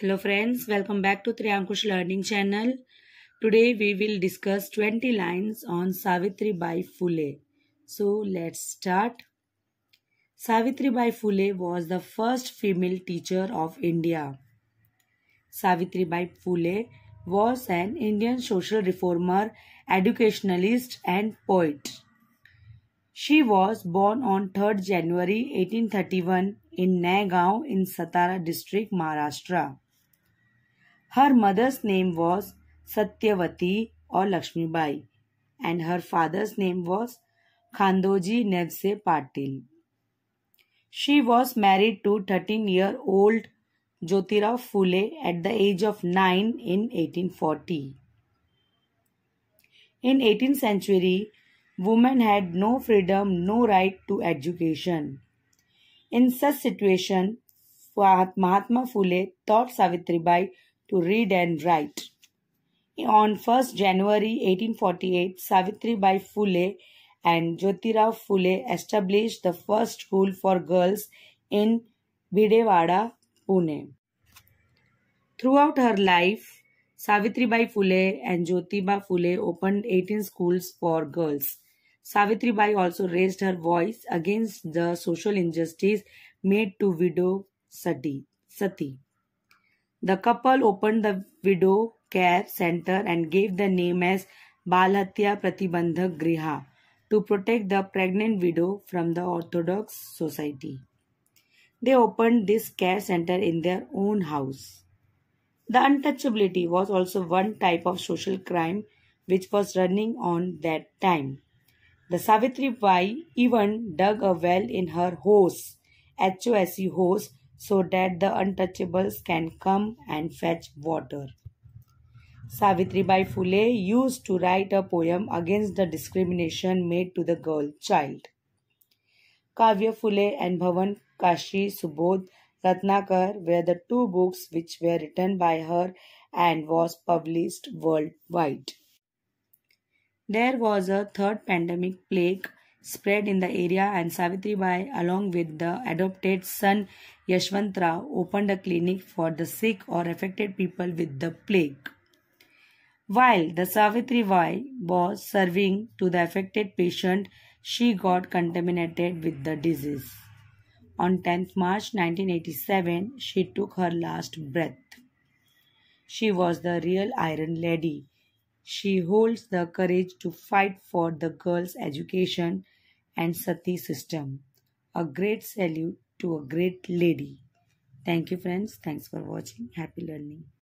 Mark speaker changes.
Speaker 1: Hello friends, welcome back to Triyankush Learning Channel. Today we will discuss 20 lines on Savitri Bai Phule. So let's start. Savitri Bai Phule was the first female teacher of India. Savitri Bai Phule was an Indian social reformer, educationalist and poet. She was born on 3rd January 1831 in Nagaon in Satara district, Maharashtra. Her mother's name was Satyavati or Lakshmi Bai, and her father's name was Khandoji Nevse Patil. She was married to 13 year old Jyotirao Phule at the age of 9 in 1840. In 18th century, women had no freedom, no right to education. In such situation, Mahatma Phule taught Savitribai to read and write. On 1st January 1848, Savitri Bai Phule and Jyotirao Phule established the first school for girls in Bidewada, Pune. Throughout her life, Savitri Bai Phule and Jyotiba Phule opened 18 schools for girls. Savitri Bai also raised her voice against the social injustice made to widow Sati. Sati. The couple opened the widow care center and gave the name as Balhatya Pratibandhak Griha to protect the pregnant widow from the Orthodox society. They opened this care center in their own house. The untouchability was also one type of social crime which was running on that time. The Savitri Bai even dug a well in her hose, H-O-S-E hose, so that the untouchables can come and fetch water. Savitribai Phule used to write a poem against the discrimination made to the girl child. Kavya Phule and Bhavan Kashi Subodh Ratnakar were the two books which were written by her and was published worldwide. There was a third pandemic plague spread in the area and Savitri Bai along with the adopted son Yashwantra, opened a clinic for the sick or affected people with the plague. While the Savitri Bai was serving to the affected patient, she got contaminated with the disease. On 10th March 1987, she took her last breath. She was the real Iron Lady. She holds the courage to fight for the girls' education and Sati system. A great salute to a great lady. Thank you, friends. Thanks for watching. Happy learning.